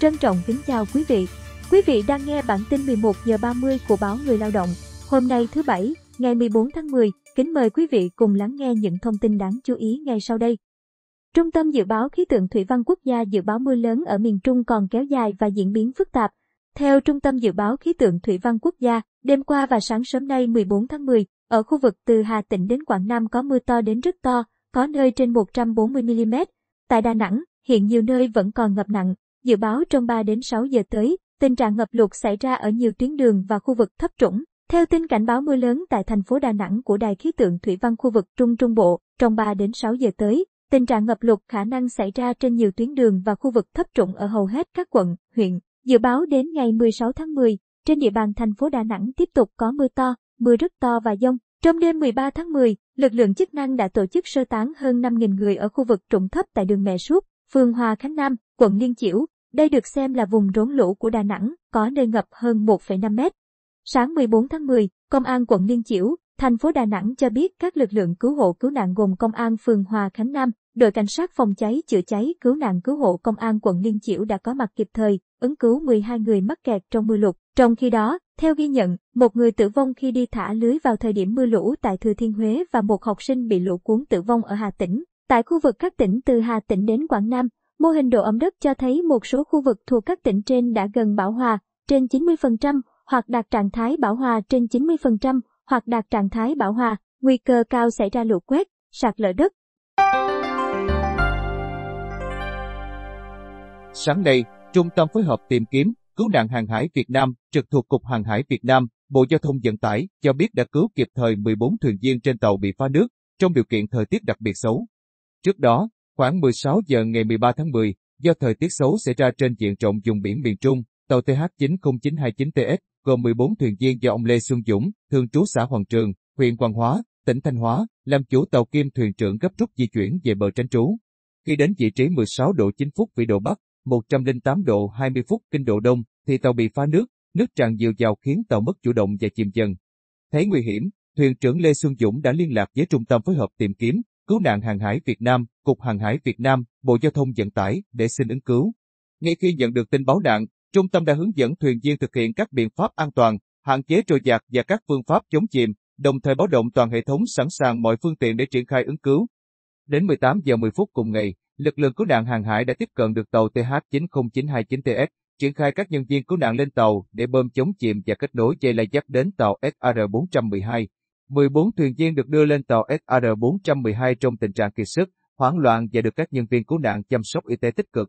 Trân trọng kính chào quý vị. Quý vị đang nghe bản tin 11 giờ 30 của báo Người Lao động. Hôm nay thứ Bảy, ngày 14 tháng 10, kính mời quý vị cùng lắng nghe những thông tin đáng chú ý ngay sau đây. Trung tâm Dự báo Khí tượng Thủy văn Quốc gia dự báo mưa lớn ở miền Trung còn kéo dài và diễn biến phức tạp, theo Trung tâm Dự báo Khí tượng Thủy văn Quốc gia, đêm qua và sáng sớm nay 14 tháng 10, ở khu vực từ Hà Tĩnh đến Quảng Nam có mưa to đến rất to, có nơi trên 140mm. Tại Đà Nẵng, hiện nhiều nơi vẫn còn ngập nặng. Dự báo trong 3 đến 6 giờ tới, tình trạng ngập lụt xảy ra ở nhiều tuyến đường và khu vực thấp trũng. Theo tin cảnh báo mưa lớn tại thành phố Đà Nẵng của Đài khí tượng Thủy văn khu vực Trung Trung Bộ, trong 3 đến 6 giờ tới, tình trạng ngập lụt khả năng xảy ra trên nhiều tuyến đường và khu vực thấp trũng ở hầu hết các quận, huyện. Dự báo đến ngày 16 tháng 10, trên địa bàn thành phố Đà Nẵng tiếp tục có mưa to, mưa rất to và dông. Trong đêm 13 tháng 10, lực lượng chức năng đã tổ chức sơ tán hơn 5.000 người ở khu vực trũng thấp tại đường Mẹ Suốt, phường Hòa Khánh Nam, quận Liên Chiểu. Đây được xem là vùng rốn lũ của Đà Nẵng, có nơi ngập hơn 1,5 mét. Sáng 14 tháng 10, Công an quận Liên Chiểu, thành phố Đà Nẵng cho biết các lực lượng cứu hộ cứu nạn gồm Công an phường Hòa Khánh Nam, đội cảnh sát phòng cháy chữa cháy cứu nạn cứu hộ Công an quận Liên Chiểu đã có mặt kịp thời, ứng cứu 12 người mắc kẹt trong mưa lụt. Trong khi đó, theo ghi nhận, một người tử vong khi đi thả lưới vào thời điểm mưa lũ tại Thừa Thiên Huế và một học sinh bị lũ cuốn tử vong ở Hà Tĩnh. Tại khu vực các tỉnh từ Hà Tĩnh đến Quảng Nam, mô hình độ ẩm đất cho thấy một số khu vực thuộc các tỉnh trên đã gần bão hòa, trên 90%, hoặc đạt trạng thái bão hòa trên 90%, hoặc đạt trạng thái bão hòa, nguy cơ cao xảy ra lũ quét, sạt lở đất. Sáng nay, Trung tâm phối hợp tìm kiếm, cứu nạn hàng hải Việt Nam trực thuộc Cục Hàng hải Việt Nam, Bộ Giao thông Vận tải cho biết đã cứu kịp thời 14 thuyền viên trên tàu bị phá nước trong điều kiện thời tiết đặc biệt xấu. Trước đó, khoảng 16 giờ ngày 13 tháng 10, do thời tiết xấu xảy ra trên diện rộng vùng biển miền Trung, tàu TH90929TS gồm 14 thuyền viên do ông Lê Xuân Dũng, thường trú xã Hoàng Trường, huyện Hoàng Hóa, tỉnh Thanh Hóa, làm chủ tàu kim thuyền trưởng gấp rút di chuyển về bờ tránh trú. Khi đến vị trí 16 độ 9 phút vĩ độ Bắc, 108 độ 20 phút kinh độ đông thì tàu bị phá nước, nước tràn dìu vào khiến tàu mất chủ động và chìm dần. Thấy nguy hiểm, thuyền trưởng Lê Xuân Dũng đã liên lạc với Trung tâm phối hợp tìm kiếm, cứu nạn hàng hải Việt Nam, Cục Hàng hải Việt Nam, Bộ Giao thông Vận tải để xin ứng cứu. Ngay khi nhận được tin báo nạn, trung tâm đã hướng dẫn thuyền viên thực hiện các biện pháp an toàn, hạn chế trôi giạt và các phương pháp chống chìm, đồng thời báo động toàn hệ thống sẵn sàng mọi phương tiện để triển khai ứng cứu. Đến 18 giờ 10 phút cùng ngày, lực lượng cứu nạn hàng hải đã tiếp cận được tàu TH90929TS, triển khai các nhân viên cứu nạn lên tàu để bơm chống chìm và kết nối dây lai dắt đến tàu SR412. 14 thuyền viên được đưa lên tàu SR412 trong tình trạng kiệt sức, hoảng loạn và được các nhân viên cứu nạn chăm sóc y tế tích cực.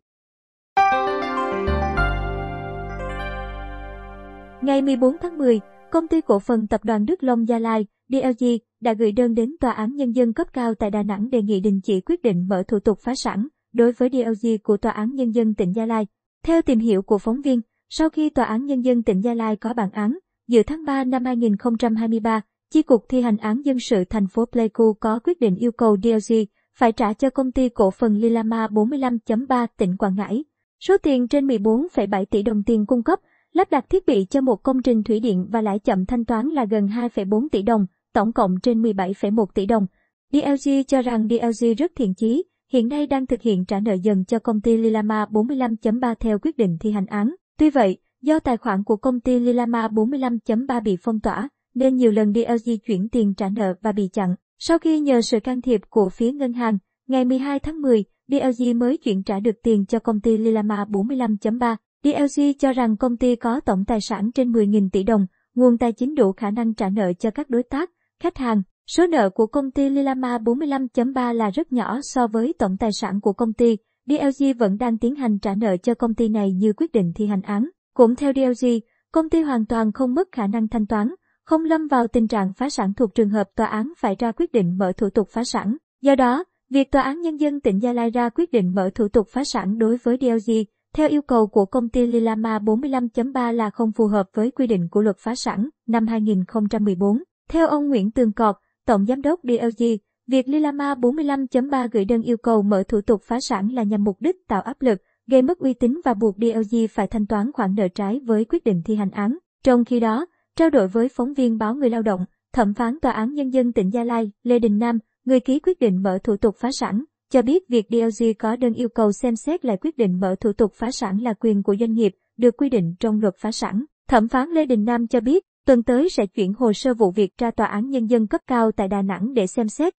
Ngày 14 tháng 10, công ty cổ phần tập đoàn Đức Long Gia Lai, DLG, đã gửi đơn đến Tòa án Nhân dân cấp cao tại Đà Nẵng đề nghị đình chỉ quyết định mở thủ tục phá sản đối với DLG của Tòa án Nhân dân tỉnh Gia Lai. Theo tìm hiểu của phóng viên, sau khi Tòa án Nhân dân tỉnh Gia Lai có bản án, giữa tháng 3 năm 2023, Chi cục thi hành án dân sự thành phố Pleiku có quyết định yêu cầu DLG phải trả cho công ty cổ phần Lilama 45.3 tỉnh Quảng Ngãi. Số tiền trên 14,7 tỷ đồng tiền cung cấp, lắp đặt thiết bị cho một công trình thủy điện và lãi chậm thanh toán là gần 2,4 tỷ đồng tổng cộng trên 17,1 tỷ đồng. DLG cho rằng DLG rất thiện chí, hiện nay đang thực hiện trả nợ dần cho công ty Lilama 45.3 theo quyết định thi hành án. Tuy vậy, do tài khoản của công ty Lilama 45.3 bị phong tỏa, nên nhiều lần DLG chuyển tiền trả nợ và bị chặn. Sau khi nhờ sự can thiệp của phía ngân hàng, ngày 12 tháng 10, DLG mới chuyển trả được tiền cho công ty Lilama 45.3. DLG cho rằng công ty có tổng tài sản trên 10.000 tỷ đồng, nguồn tài chính đủ khả năng trả nợ cho các đối tác, Khách hàng, số nợ của công ty Lilama 45.3 là rất nhỏ so với tổng tài sản của công ty. DLG vẫn đang tiến hành trả nợ cho công ty này như quyết định thi hành án. Cũng theo DLG, công ty hoàn toàn không mất khả năng thanh toán, không lâm vào tình trạng phá sản thuộc trường hợp tòa án phải ra quyết định mở thủ tục phá sản. Do đó, việc tòa án nhân dân tỉnh Gia Lai ra quyết định mở thủ tục phá sản đối với DLG theo yêu cầu của công ty Lilama 45.3 là không phù hợp với quy định của luật phá sản năm 2014. Theo ông Nguyễn Tường Cọt, Tổng Giám đốc DLG, việc Lilama 45.3 gửi đơn yêu cầu mở thủ tục phá sản là nhằm mục đích tạo áp lực, gây mất uy tín và buộc DLG phải thanh toán khoản nợ trái với quyết định thi hành án. Trong khi đó, trao đổi với phóng viên báo Người Lao động, thẩm phán Tòa án Nhân dân tỉnh Gia Lai, Lê Đình Nam, người ký quyết định mở thủ tục phá sản, cho biết việc DLG có đơn yêu cầu xem xét lại quyết định mở thủ tục phá sản là quyền của doanh nghiệp, được quy định trong luật phá sản. Thẩm phán Lê Đình Nam cho biết, Tuần tới sẽ chuyển hồ sơ vụ việc ra Tòa án Nhân dân cấp cao tại Đà Nẵng để xem xét.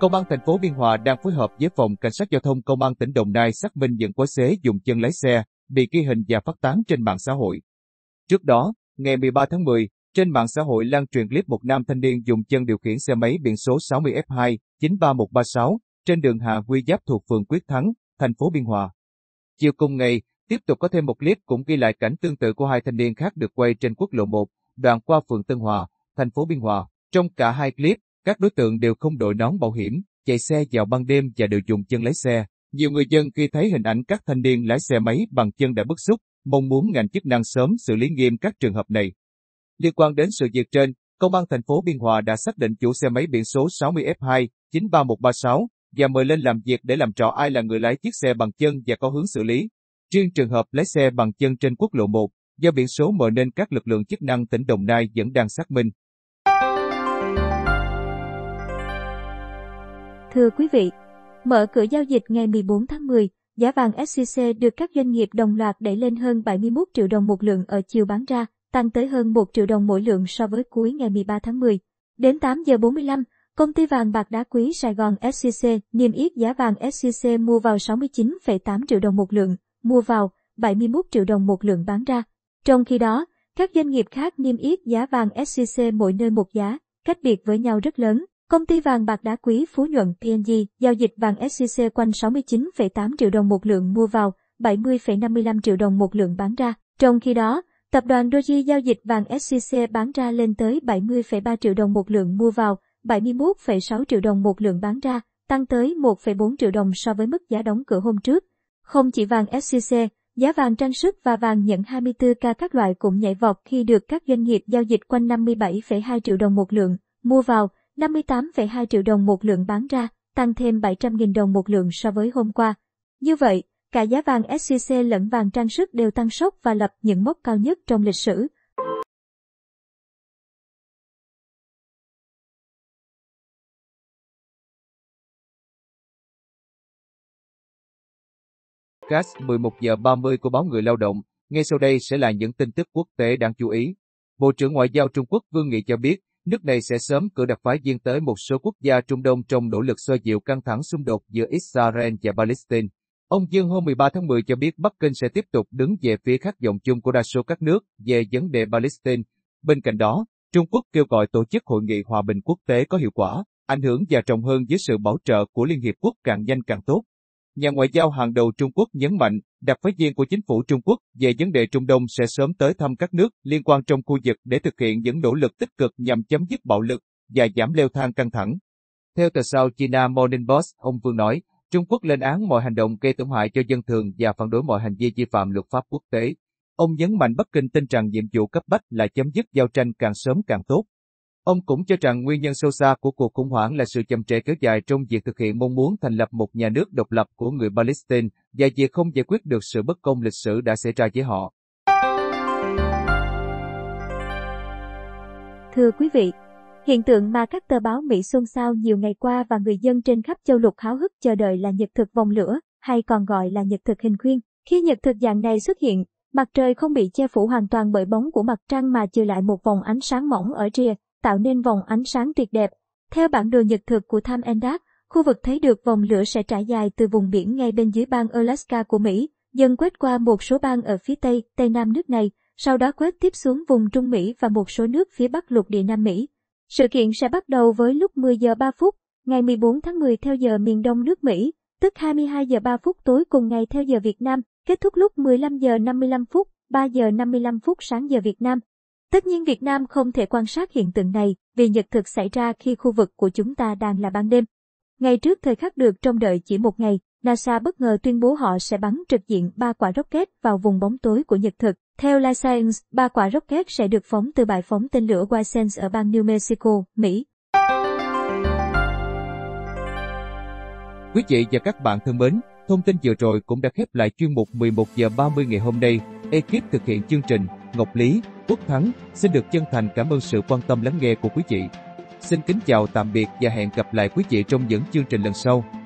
Công an thành phố Biên Hòa đang phối hợp với phòng cảnh sát giao thông công an tỉnh Đồng Nai xác minh những quái xế dùng chân lái xe bị ghi hình và phát tán trên mạng xã hội. Trước đó, ngày 13 tháng 10, trên mạng xã hội lan truyền clip một nam thanh niên dùng chân điều khiển xe máy biển số 60F2 93136 trên đường Hà Huy Giáp thuộc phường Quyết Thắng, thành phố Biên Hòa. Chiều cùng ngày, Tiếp tục có thêm một clip cũng ghi lại cảnh tương tự của hai thanh niên khác được quay trên quốc lộ 1, đoạn qua phường Tân Hòa, thành phố Biên Hòa. Trong cả hai clip, các đối tượng đều không đội nón bảo hiểm, chạy xe vào ban đêm và đều dùng chân lái xe. Nhiều người dân khi thấy hình ảnh các thanh niên lái xe máy bằng chân đã bức xúc, mong muốn ngành chức năng sớm xử lý nghiêm các trường hợp này. Liên quan đến sự việc trên, Công an thành phố Biên Hòa đã xác định chủ xe máy biển số 60F2 93136 và mời lên làm việc để làm rõ ai là người lái chiếc xe bằng chân và có hướng xử lý. Riêng trường hợp lái xe bằng chân trên quốc lộ 1, do biển số mờ nên các lực lượng chức năng tỉnh Đồng Nai vẫn đang xác minh. Thưa quý vị, mở cửa giao dịch ngày 14 tháng 10, giá vàng SJC được các doanh nghiệp đồng loạt đẩy lên hơn 71 triệu đồng một lượng ở chiều bán ra, tăng tới hơn 1 triệu đồng mỗi lượng so với cuối ngày 13 tháng 10. Đến 8 giờ 45, công ty vàng bạc đá quý Sài Gòn SJC niêm yết giá vàng SJC mua vào 69,8 triệu đồng một lượng, mua vào 71 triệu đồng một lượng bán ra. Trong khi đó, các doanh nghiệp khác niêm yết giá vàng SJC mỗi nơi một giá, cách biệt với nhau rất lớn. Công ty vàng bạc đá quý Phú Nhuận PNG giao dịch vàng SJC quanh 69,8 triệu đồng một lượng mua vào, 70,55 triệu đồng một lượng bán ra. Trong khi đó, tập đoàn Doji giao dịch vàng SJC bán ra lên tới 70,3 triệu đồng một lượng mua vào, 71,6 triệu đồng một lượng bán ra, tăng tới 1,4 triệu đồng so với mức giá đóng cửa hôm trước. Không chỉ vàng SJC, giá vàng trang sức và vàng nhẫn 24K các loại cũng nhảy vọt khi được các doanh nghiệp giao dịch quanh 57,2 triệu đồng một lượng mua vào, 58,2 triệu đồng một lượng bán ra, tăng thêm 700.000 đồng một lượng so với hôm qua. Như vậy, cả giá vàng SJC lẫn vàng trang sức đều tăng sốc và lập những mốc cao nhất trong lịch sử. podcast 11 giờ 30 của báo Người Lao động. Ngay sau đây sẽ là những tin tức quốc tế đáng chú ý. Bộ trưởng Ngoại giao Trung Quốc Vương Nghị cho biết, nước này sẽ sớm cử đặc phái viên tới một số quốc gia Trung Đông trong nỗ lực xoa dịu căng thẳng xung đột giữa Israel và Palestine. Ông Dương hôm 13 tháng 10 cho biết Bắc Kinh sẽ tiếp tục đứng về phía khác vọng chung của đa số các nước về vấn đề Palestine. Bên cạnh đó, Trung Quốc kêu gọi tổ chức hội nghị hòa bình quốc tế có hiệu quả, ảnh hưởng và trọng hơn dưới sự bảo trợ của Liên Hiệp Quốc càng nhanh càng tốt. Nhà ngoại giao hàng đầu Trung Quốc nhấn mạnh, đặc phái viên của chính phủ Trung Quốc về vấn đề Trung Đông sẽ sớm tới thăm các nước liên quan trong khu vực để thực hiện những nỗ lực tích cực nhằm chấm dứt bạo lực và giảm leo thang căng thẳng. Theo tờ sao China Morning Post, ông Vương nói, Trung Quốc lên án mọi hành động gây tổn hại cho dân thường và phản đối mọi hành vi vi phạm luật pháp quốc tế. Ông nhấn mạnh Bắc Kinh tin rằng nhiệm vụ cấp bách là chấm dứt giao tranh càng sớm càng tốt. Ông cũng cho rằng nguyên nhân sâu xa của cuộc khủng hoảng là sự chậm trễ kéo dài trong việc thực hiện mong muốn thành lập một nhà nước độc lập của người Palestine và việc không giải quyết được sự bất công lịch sử đã xảy ra với họ. Thưa quý vị, hiện tượng mà các tờ báo Mỹ xôn xao nhiều ngày qua và người dân trên khắp châu lục háo hức chờ đợi là nhật thực vòng lửa, hay còn gọi là nhật thực hình khuyên. Khi nhật thực dạng này xuất hiện, mặt trời không bị che phủ hoàn toàn bởi bóng của mặt trăng mà trừ lại một vòng ánh sáng mỏng ở rìa, tạo nên vòng ánh sáng tuyệt đẹp. Theo bản đồ nhật thực của Tham Endak, khu vực thấy được vòng lửa sẽ trải dài từ vùng biển ngay bên dưới bang Alaska của Mỹ, dần quét qua một số bang ở phía Tây, Tây Nam nước này, sau đó quét tiếp xuống vùng Trung Mỹ và một số nước phía Bắc lục địa Nam Mỹ. Sự kiện sẽ bắt đầu với lúc 10 giờ 3 phút, ngày 14 tháng 10 theo giờ miền Đông nước Mỹ, tức 22 giờ 3 phút tối cùng ngày theo giờ Việt Nam, kết thúc lúc 15 giờ 55 phút, 3 giờ 55 phút sáng giờ Việt Nam. Tất nhiên Việt Nam không thể quan sát hiện tượng này vì nhật thực xảy ra khi khu vực của chúng ta đang là ban đêm. Ngày trước thời khắc được trông đợi chỉ một ngày, NASA bất ngờ tuyên bố họ sẽ bắn trực diện ba quả rocket vào vùng bóng tối của nhật thực. Theo La Science, ba quả rocket sẽ được phóng từ bãi phóng tên lửa Washington ở bang New Mexico, Mỹ. Quý vị và các bạn thân mến, thông tin vừa rồi cũng đã khép lại chuyên mục 11 giờ 30 ngày hôm nay. Ekip thực hiện chương trình Ngọc Lý, Quốc Thắng xin được chân thành cảm ơn sự quan tâm lắng nghe của quý vị. Xin kính chào tạm biệt và hẹn gặp lại quý vị trong những chương trình lần sau.